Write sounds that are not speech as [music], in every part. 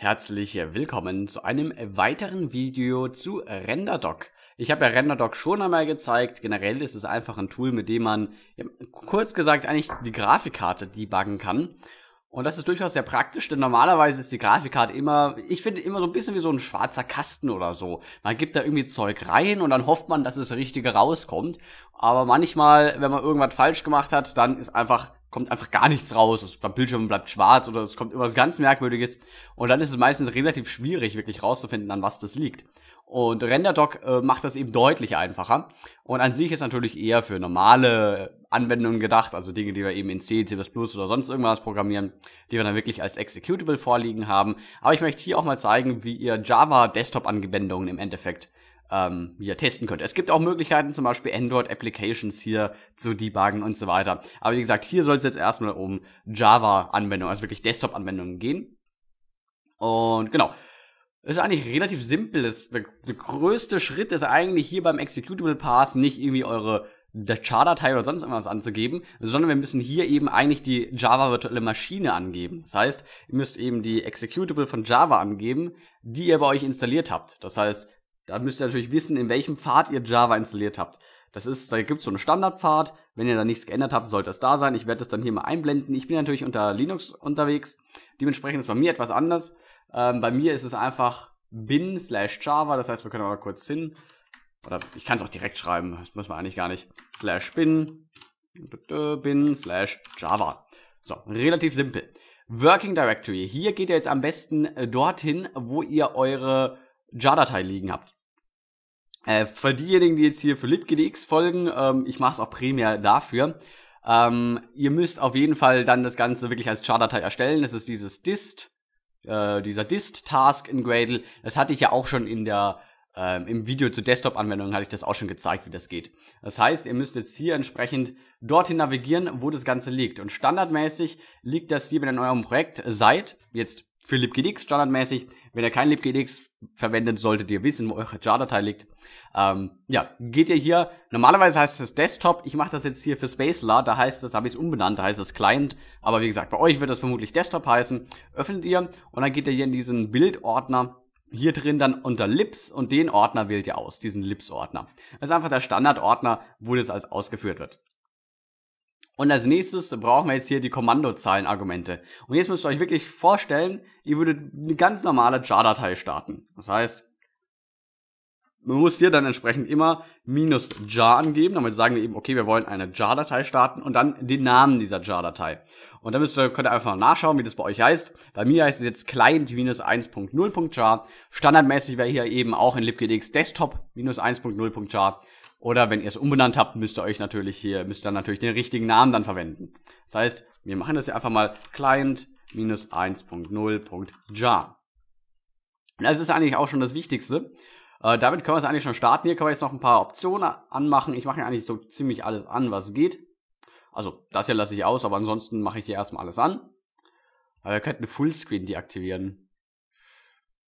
Herzlich willkommen zu einem weiteren Video zu RenderDoc. Ich habe ja RenderDoc schon einmal gezeigt. Generell ist es einfach ein Tool, mit dem man kurz gesagt eigentlich die Grafikkarte debuggen kann. Und das ist durchaus sehr praktisch, denn normalerweise ist die Grafikkarte immer, ich finde immer so ein bisschen wie so ein schwarzer Kasten oder so. Man gibt da irgendwie Zeug rein und dann hofft man, dass das Richtige rauskommt. Aber manchmal, wenn man irgendwas falsch gemacht hat, dann ist einfach kommt einfach gar nichts raus. Also, das Bildschirm bleibt schwarz oder es kommt immer was ganz Merkwürdiges. Und dann ist es meistens relativ schwierig, wirklich rauszufinden, an was das liegt. Und RenderDoc äh, macht das eben deutlich einfacher. Und an sich ist natürlich eher für normale Anwendungen gedacht, also Dinge, die wir eben in C, C++ oder sonst irgendwas programmieren, die wir dann wirklich als Executable vorliegen haben. Aber ich möchte hier auch mal zeigen, wie ihr Java Desktop-Anwendungen im Endeffekt ähm, hier testen könnt. Es gibt auch Möglichkeiten, zum Beispiel Android-Applications hier zu debuggen und so weiter. Aber wie gesagt, hier soll es jetzt erstmal um Java-Anwendungen, also wirklich Desktop-Anwendungen gehen. Und genau. Ist eigentlich relativ simpel. Das, der, der größte Schritt ist eigentlich hier beim Executable Path nicht irgendwie eure Char-Datei oder sonst irgendwas anzugeben, sondern wir müssen hier eben eigentlich die Java virtuelle Maschine angeben. Das heißt, ihr müsst eben die Executable von Java angeben, die ihr bei euch installiert habt. Das heißt, da müsst ihr natürlich wissen, in welchem Pfad ihr Java installiert habt. Das ist, da gibt es so einen Standardpfad. Wenn ihr da nichts geändert habt, sollte das da sein. Ich werde das dann hier mal einblenden. Ich bin natürlich unter Linux unterwegs. Dementsprechend ist bei mir etwas anders. Ähm, bei mir ist es einfach bin slash Java. Das heißt, wir können aber kurz hin. Oder ich kann es auch direkt schreiben. Das muss man eigentlich gar nicht. Slash bin. Bin slash Java. So, relativ simpel. Working Directory. Hier geht ihr jetzt am besten äh, dorthin, wo ihr eure JAR-Datei liegen habt. Äh, für diejenigen, die jetzt hier für LibGDX folgen, ähm, ich mache es auch primär dafür. Ähm, ihr müsst auf jeden Fall dann das Ganze wirklich als Char-Datei erstellen. Das ist dieses dist, äh, dieser dist-Task in Gradle. Das hatte ich ja auch schon in der ähm, Im Video zur Desktop-Anwendung hatte ich das auch schon gezeigt, wie das geht. Das heißt, ihr müsst jetzt hier entsprechend dorthin navigieren, wo das Ganze liegt. Und standardmäßig liegt das hier, wenn ihr in eurem Projekt seid, jetzt für libgdx standardmäßig. Wenn ihr kein libgdx verwendet, solltet ihr wissen, wo eure JAR-Datei liegt. Ähm, ja, geht ihr hier, normalerweise heißt es Desktop, ich mache das jetzt hier für Spacelar, da heißt es, habe ich es umbenannt, da heißt es Client, aber wie gesagt, bei euch wird das vermutlich Desktop heißen. Öffnet ihr und dann geht ihr hier in diesen Bildordner, hier drin dann unter Lips und den Ordner wählt ihr aus, diesen Lips-Ordner. Das ist einfach der Standardordner, wo das alles ausgeführt wird. Und als nächstes brauchen wir jetzt hier die Kommandozeilenargumente. Und jetzt müsst ihr euch wirklich vorstellen, ihr würdet eine ganz normale Jar-Datei starten. Das heißt, man muss hier dann entsprechend immer minus jar angeben. Damit sagen wir eben, okay, wir wollen eine Jar-Datei starten und dann den Namen dieser Jar-Datei. Und dann müsst ihr, könnt ihr einfach nachschauen, wie das bei euch heißt. Bei mir heißt es jetzt client-1.0.jar. Standardmäßig wäre hier eben auch in libgdx desktop-1.0.jar. Oder wenn ihr es umbenannt habt, müsst ihr euch natürlich hier, müsst ihr natürlich den richtigen Namen dann verwenden. Das heißt, wir machen das ja einfach mal client-1.0.jar. das ist eigentlich auch schon das Wichtigste. Äh, damit können wir es eigentlich schon starten. Hier können wir jetzt noch ein paar Optionen anmachen. Ich mache eigentlich so ziemlich alles an, was geht. Also das hier lasse ich aus, aber ansonsten mache ich hier erstmal alles an. Aber äh, wir könnten Fullscreen deaktivieren.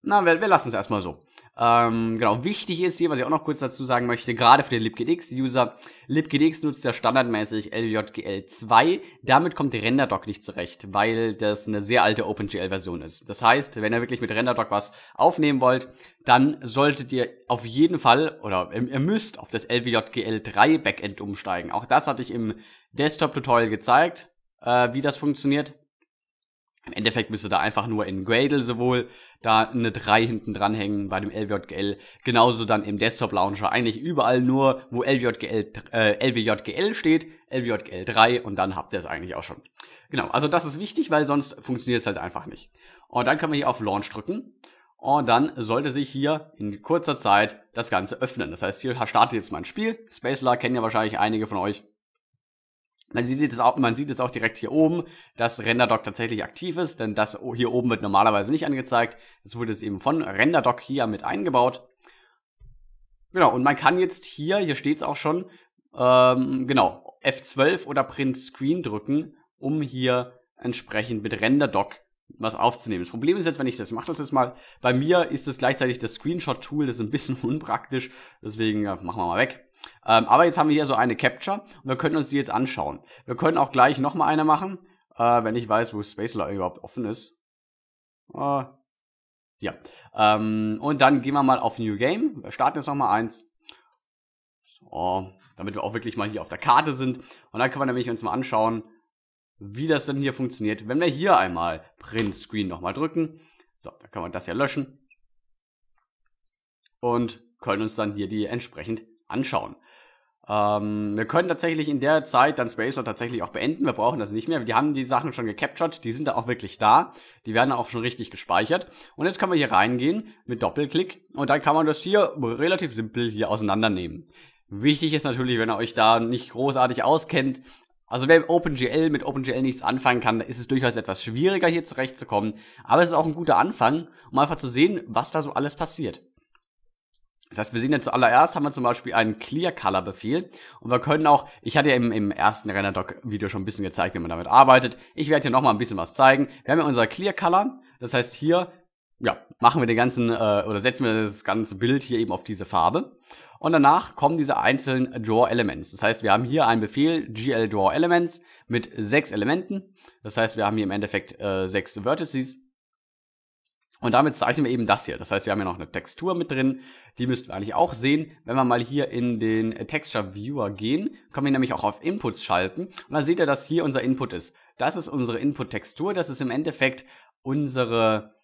Na, wir, wir lassen es erstmal so. Ähm, genau, wichtig ist hier, was ich auch noch kurz dazu sagen möchte, gerade für den libgdx-User, libgdx nutzt ja standardmäßig LJGL2, damit kommt RenderDoc nicht zurecht, weil das eine sehr alte OpenGL-Version ist. Das heißt, wenn ihr wirklich mit RenderDoc was aufnehmen wollt, dann solltet ihr auf jeden Fall, oder ihr müsst auf das lwjgl 3 Backend umsteigen. Auch das hatte ich im Desktop-Tutorial gezeigt, äh, wie das funktioniert. Im Endeffekt müsste da einfach nur in Gradle sowohl da eine 3 hinten dranhängen bei dem LWJGL, genauso dann im Desktop Launcher. Eigentlich überall nur, wo LWJGL, äh, LWJGL steht, LWJGL 3 und dann habt ihr es eigentlich auch schon. Genau, also das ist wichtig, weil sonst funktioniert es halt einfach nicht. Und dann kann man hier auf Launch drücken und dann sollte sich hier in kurzer Zeit das Ganze öffnen. Das heißt, hier startet jetzt mein Spiel. Spacelar kennen ja wahrscheinlich einige von euch. Man sieht, es auch, man sieht es auch direkt hier oben, dass RenderDoc tatsächlich aktiv ist, denn das hier oben wird normalerweise nicht angezeigt. Das wurde jetzt eben von RenderDoc hier mit eingebaut. Genau, und man kann jetzt hier, hier steht es auch schon, ähm, genau, F12 oder Print Screen drücken, um hier entsprechend mit RenderDoc was aufzunehmen. Das Problem ist jetzt, wenn ich das, mache das jetzt mal, bei mir ist es gleichzeitig das Screenshot-Tool, das ist ein bisschen [laughs] unpraktisch, deswegen ja, machen wir mal weg. Ähm, aber jetzt haben wir hier so eine Capture und wir können uns die jetzt anschauen. Wir können auch gleich nochmal eine machen, äh, wenn ich weiß, wo Spaceler überhaupt offen ist. Äh, ja. Ähm, und dann gehen wir mal auf New Game. Wir starten jetzt nochmal eins. So, damit wir auch wirklich mal hier auf der Karte sind. Und dann können wir nämlich uns mal anschauen, wie das denn hier funktioniert, wenn wir hier einmal Print Screen nochmal drücken. So, dann können wir das ja löschen. Und können uns dann hier die entsprechend anschauen. Ähm, wir können tatsächlich in der Zeit dann Space Lord tatsächlich auch beenden. Wir brauchen das nicht mehr. Wir haben die Sachen schon gecaptured. Die sind da auch wirklich da. Die werden auch schon richtig gespeichert. Und jetzt können wir hier reingehen mit Doppelklick. Und dann kann man das hier relativ simpel hier auseinandernehmen. Wichtig ist natürlich, wenn ihr euch da nicht großartig auskennt, also wer OpenGL mit OpenGL nichts anfangen kann, ist es durchaus etwas schwieriger hier zurechtzukommen. Aber es ist auch ein guter Anfang, um einfach zu sehen, was da so alles passiert. Das heißt, wir sehen jetzt zuallererst, haben wir zum Beispiel einen Clear Color Befehl und wir können auch, ich hatte ja im, im ersten Render Doc Video schon ein bisschen gezeigt, wie man damit arbeitet. Ich werde hier nochmal ein bisschen was zeigen. Wir haben ja unser Clear Color. Das heißt, hier, ja, machen wir den ganzen, äh, oder setzen wir das ganze Bild hier eben auf diese Farbe. Und danach kommen diese einzelnen Draw Elements. Das heißt, wir haben hier einen Befehl GL Draw Elements mit sechs Elementen. Das heißt, wir haben hier im Endeffekt äh, sechs Vertices und damit zeichnen wir eben das hier. Das heißt, wir haben ja noch eine Textur mit drin. Die müssten wir eigentlich auch sehen. Wenn wir mal hier in den Texture Viewer gehen, können wir nämlich auch auf Inputs schalten. Und dann seht ihr, dass hier unser Input ist. Das ist unsere Input-Textur. Das ist im Endeffekt unsere,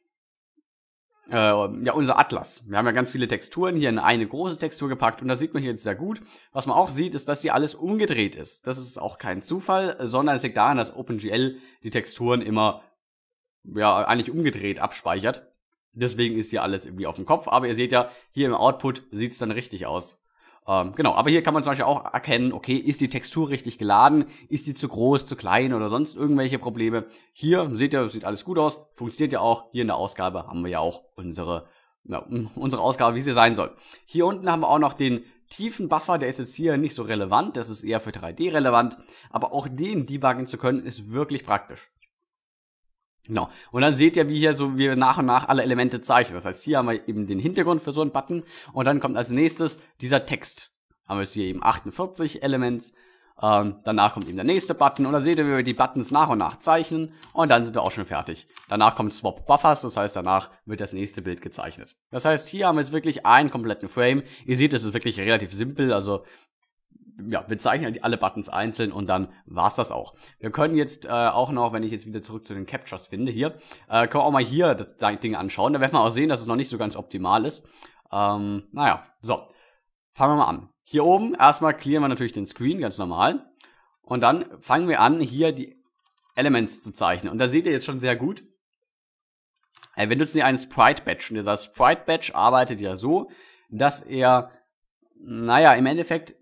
äh, ja, unser Atlas. Wir haben ja ganz viele Texturen hier in eine große Textur gepackt und das sieht man hier jetzt sehr gut. Was man auch sieht, ist, dass hier alles umgedreht ist. Das ist auch kein Zufall, sondern es liegt daran, dass OpenGL die Texturen immer ja, eigentlich umgedreht abspeichert. Deswegen ist hier alles irgendwie auf dem Kopf. Aber ihr seht ja, hier im Output sieht's dann richtig aus. Ähm, genau, aber hier kann man zum Beispiel auch erkennen, okay, ist die Textur richtig geladen? Ist die zu groß, zu klein oder sonst irgendwelche Probleme? Hier seht ihr, sieht alles gut aus, funktioniert ja auch. Hier in der Ausgabe haben wir ja auch unsere, ja, unsere Ausgabe, wie sie sein soll. Hier unten haben wir auch noch den tiefen Buffer, der ist jetzt hier nicht so relevant, das ist eher für 3D relevant, aber auch den debuggen zu können, ist wirklich praktisch. Genau. Und dann seht ihr, wie hier so wir nach und nach alle Elemente zeichnen. Das heißt, hier haben wir eben den Hintergrund für so einen Button und dann kommt als nächstes dieser Text. Haben wir jetzt hier eben 48 Elements. Ähm, danach kommt eben der nächste Button und dann seht ihr, wie wir die Buttons nach und nach zeichnen und dann sind wir auch schon fertig. Danach kommt Swap Buffers, das heißt, danach wird das nächste Bild gezeichnet. Das heißt, hier haben wir jetzt wirklich einen kompletten Frame. Ihr seht, es ist wirklich relativ simpel, also ja, wir zeichnen alle Buttons einzeln und dann war's das auch. Wir können jetzt äh, auch noch, wenn ich jetzt wieder zurück zu den Captures finde, hier, äh, können wir auch mal hier das Ding anschauen. Da werden wir auch sehen, dass es noch nicht so ganz optimal ist. Ähm, naja, so. Fangen wir mal an. Hier oben erstmal clearen wir natürlich den Screen, ganz normal. Und dann fangen wir an, hier die Elements zu zeichnen. Und da seht ihr jetzt schon sehr gut. Äh, wir nutzen hier einen Sprite-Batch. Und dieser Sprite-Batch arbeitet ja so, dass er, naja, im Endeffekt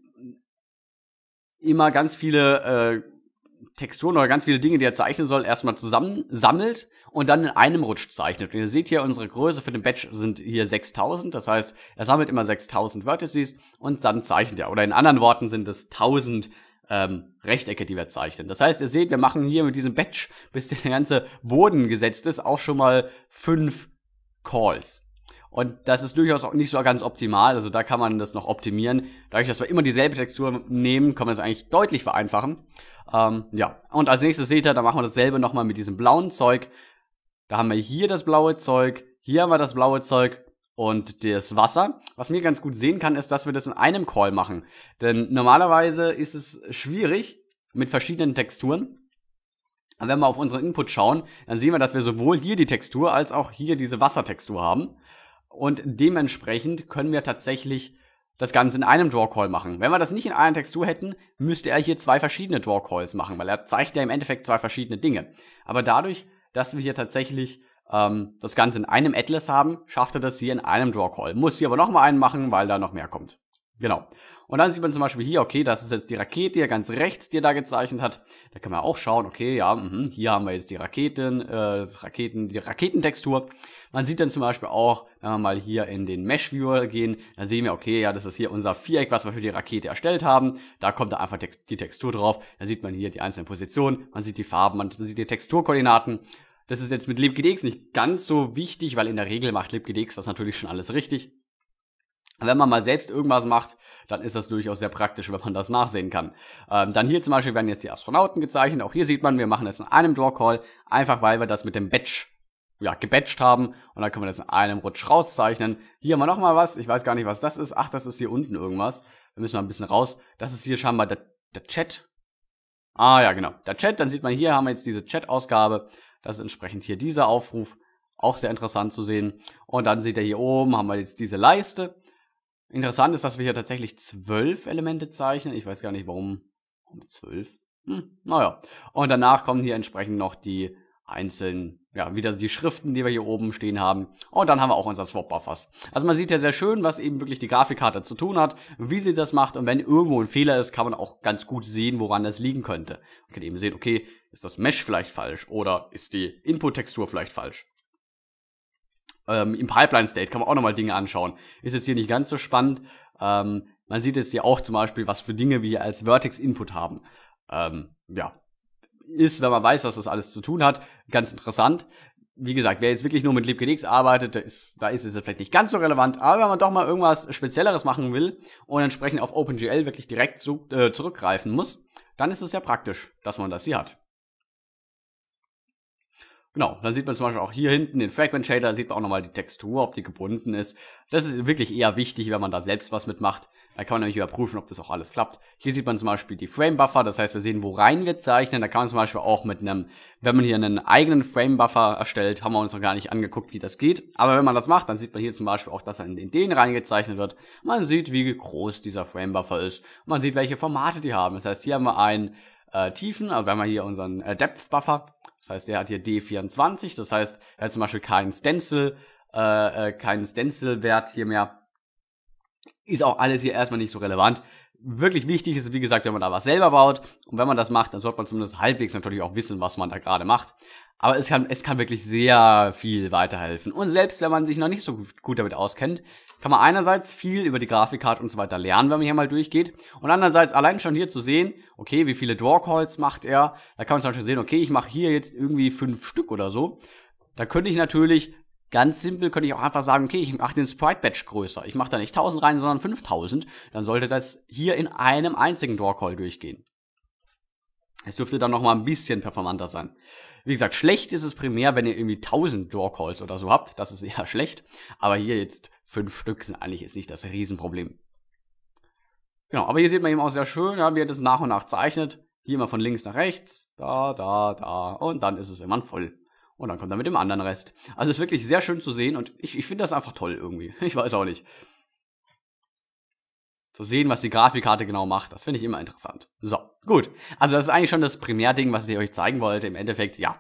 immer ganz viele äh, Texturen oder ganz viele Dinge, die er zeichnen soll, erstmal zusammen sammelt und dann in einem Rutsch zeichnet. Und ihr seht hier, unsere Größe für den Batch sind hier 6000. Das heißt, er sammelt immer 6000 Vertices und dann zeichnet er. Oder in anderen Worten sind es 1000 ähm, Rechtecke, die wir zeichnen. Das heißt, ihr seht, wir machen hier mit diesem Batch, bis der ganze Boden gesetzt ist, auch schon mal fünf Calls. Und das ist durchaus auch nicht so ganz optimal. Also da kann man das noch optimieren. Dadurch, dass wir immer dieselbe Textur nehmen, kann man das eigentlich deutlich vereinfachen. Ähm, ja, und als nächstes seht ihr, da machen wir dasselbe nochmal mit diesem blauen Zeug. Da haben wir hier das blaue Zeug, hier haben wir das blaue Zeug und das Wasser. Was mir ganz gut sehen kann, ist, dass wir das in einem Call machen. Denn normalerweise ist es schwierig mit verschiedenen Texturen. Wenn wir auf unseren Input schauen, dann sehen wir, dass wir sowohl hier die Textur als auch hier diese Wassertextur haben und dementsprechend können wir tatsächlich das Ganze in einem Draw Call machen. Wenn wir das nicht in einer Textur hätten, müsste er hier zwei verschiedene Draw Calls machen, weil er zeigt ja im Endeffekt zwei verschiedene Dinge. Aber dadurch, dass wir hier tatsächlich ähm, das Ganze in einem Atlas haben, schafft er das hier in einem Draw Call. Muss hier aber nochmal einen machen, weil da noch mehr kommt. Genau. Und dann sieht man zum Beispiel hier, okay, das ist jetzt die Rakete, die er ganz rechts, die er da gezeichnet hat. Da kann man auch schauen, okay, ja, mh, hier haben wir jetzt die Raketen, äh, Raketen, die Raketentextur. Man sieht dann zum Beispiel auch, wenn wir mal hier in den Mesh-Viewer gehen, dann sehen wir, okay, ja, das ist hier unser Viereck, was wir für die Rakete erstellt haben. Da kommt da einfach die Textur drauf. Da sieht man hier die einzelnen Positionen, man sieht die Farben, man sieht die Texturkoordinaten. Das ist jetzt mit libgdx nicht ganz so wichtig, weil in der Regel macht libgdx das natürlich schon alles richtig. Wenn man mal selbst irgendwas macht, dann ist das durchaus sehr praktisch, wenn man das nachsehen kann. Ähm, dann hier zum Beispiel werden jetzt die Astronauten gezeichnet. Auch hier sieht man, wir machen das in einem Draw-Call, einfach weil wir das mit dem Batch ja, gebatcht haben und dann können wir das in einem Rutsch rauszeichnen. Hier haben wir nochmal was, ich weiß gar nicht, was das ist. Ach, das ist hier unten irgendwas. Da müssen wir ein bisschen raus. Das ist hier scheinbar der, der Chat. Ah ja, genau, der Chat. Dann sieht man, hier haben wir jetzt diese Chat-Ausgabe. Das ist entsprechend hier dieser Aufruf. Auch sehr interessant zu sehen. Und dann seht ihr hier oben, haben wir jetzt diese Leiste. Interessant ist, dass wir hier tatsächlich zwölf Elemente zeichnen. Ich weiß gar nicht, warum um zwölf. Hm, naja. Und danach kommen hier entsprechend noch die einzelnen ja, wieder die Schriften, die wir hier oben stehen haben. Und dann haben wir auch unser Swap Buffers. Also man sieht ja sehr schön, was eben wirklich die Grafikkarte zu tun hat, wie sie das macht. Und wenn irgendwo ein Fehler ist, kann man auch ganz gut sehen, woran das liegen könnte. Man kann eben sehen, okay, ist das Mesh vielleicht falsch oder ist die Input-Textur vielleicht falsch. Ähm, Im Pipeline-State kann man auch nochmal Dinge anschauen. Ist jetzt hier nicht ganz so spannend. Ähm, man sieht jetzt hier auch zum Beispiel, was für Dinge wir als Vertex-Input haben. Ähm, ja, ist, wenn man weiß, was das alles zu tun hat, ganz interessant. Wie gesagt, wer jetzt wirklich nur mit LibGDX arbeitet, da ist, da ist es vielleicht nicht ganz so relevant. Aber wenn man doch mal irgendwas Spezielleres machen will und entsprechend auf OpenGL wirklich direkt zu, äh, zurückgreifen muss, dann ist es ja praktisch, dass man das hier hat. Genau, dann sieht man zum Beispiel auch hier hinten den Fragment Shader, da sieht man auch nochmal die Textur, ob die gebunden ist. Das ist wirklich eher wichtig, wenn man da selbst was mitmacht. Da kann man nämlich überprüfen, ob das auch alles klappt. Hier sieht man zum Beispiel die Frame Buffer, das heißt, wir sehen, wo rein wir zeichnen. Da kann man zum Beispiel auch mit einem, wenn man hier einen eigenen Frame Buffer erstellt, haben wir uns noch gar nicht angeguckt, wie das geht. Aber wenn man das macht, dann sieht man hier zum Beispiel auch, dass er in den reingezeichnet wird. Man sieht, wie groß dieser Frame Buffer ist. Man sieht, welche Formate die haben. Das heißt, hier haben wir einen äh, Tiefen, also wir haben hier unseren äh, Depth Buffer. Das heißt, der hat hier D24, das heißt, er hat zum Beispiel keinen Stencil, äh, äh, keinen Stencil-Wert hier mehr ist auch alles hier erstmal nicht so relevant. Wirklich wichtig ist, wie gesagt, wenn man da was selber baut und wenn man das macht, dann sollte man zumindest halbwegs natürlich auch wissen, was man da gerade macht. Aber es kann, es kann wirklich sehr viel weiterhelfen. Und selbst wenn man sich noch nicht so gut damit auskennt, kann man einerseits viel über die Grafikkarte und so weiter lernen, wenn man hier mal durchgeht. Und andererseits allein schon hier zu sehen, okay, wie viele Draw Calls macht er. Da kann man zum Beispiel sehen, okay, ich mache hier jetzt irgendwie fünf Stück oder so. Da könnte ich natürlich Ganz simpel könnte ich auch einfach sagen, okay, ich mache den Sprite Batch größer. Ich mache da nicht 1000 rein, sondern 5000. Dann sollte das hier in einem einzigen Draw Call durchgehen. Es dürfte dann nochmal ein bisschen performanter sein. Wie gesagt, schlecht ist es primär, wenn ihr irgendwie 1000 Draw Calls oder so habt. Das ist eher [laughs] schlecht. Aber hier jetzt 5 Stück sind eigentlich jetzt nicht das Riesenproblem. Genau, aber hier sieht man eben auch sehr schön, ja, wie er das nach und nach zeichnet. Hier mal von links nach rechts, da, da, da und dann ist es immer voll. Und dann kommt er mit dem anderen Rest. Also ist wirklich sehr schön zu sehen und ich, ich finde das einfach toll irgendwie. [laughs] Ich weiß auch nicht. Zu sehen, was die Grafikkarte genau macht, das finde ich immer interessant. So, gut. Also das ist eigentlich schon das Primärding, was ich euch zeigen wollte. Im Endeffekt, ja,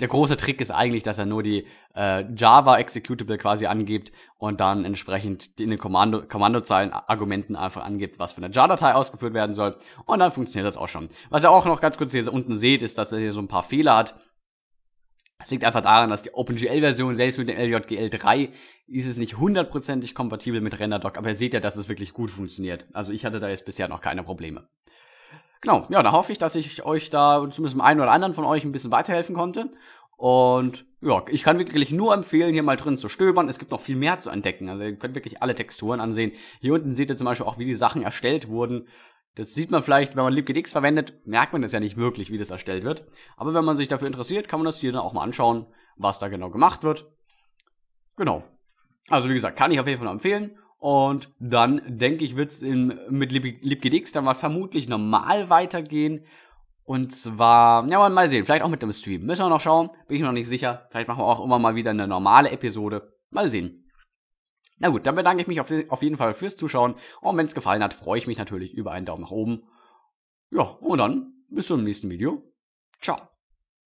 der große Trick ist eigentlich, dass er nur die äh, Java-Executable quasi angibt und dann entsprechend in den Kommando Kommandozeilen-Argumenten einfach angibt, was für eine JAR-Datei ausgeführt werden soll. Und dann funktioniert das auch schon. Was ihr auch noch ganz kurz hier unten seht, ist, dass er hier so ein paar Fehler hat. Es liegt einfach daran, dass die OpenGL-Version, selbst mit dem LJGL3, ist es nicht hundertprozentig kompatibel mit RenderDoc, aber ihr seht ja, dass es wirklich gut funktioniert. Also ich hatte da jetzt bisher noch keine Probleme. Genau, ja, da hoffe ich, dass ich euch da zumindest dem einen oder anderen von euch ein bisschen weiterhelfen konnte. Und ja, ich kann wirklich nur empfehlen, hier mal drin zu stöbern. Es gibt noch viel mehr zu entdecken. Also ihr könnt wirklich alle Texturen ansehen. Hier unten seht ihr zum Beispiel auch, wie die Sachen erstellt wurden. Das sieht man vielleicht, wenn man LibGDX verwendet, merkt man das ja nicht wirklich, wie das erstellt wird. Aber wenn man sich dafür interessiert, kann man das hier dann auch mal anschauen, was da genau gemacht wird. Genau. Also wie gesagt, kann ich auf jeden Fall empfehlen. Und dann denke ich, wird es mit LibGDX dann mal vermutlich normal weitergehen. Und zwar, ja, mal sehen, vielleicht auch mit dem Stream. Müssen wir noch schauen, bin ich mir noch nicht sicher. Vielleicht machen wir auch immer mal wieder eine normale Episode. Mal sehen. Na gut, dann bedanke ich mich auf, auf jeden Fall fürs Zuschauen. Und wenn es gefallen hat, freue ich mich natürlich über einen Daumen nach oben. Ja, und dann bis zum nächsten Video. Ciao.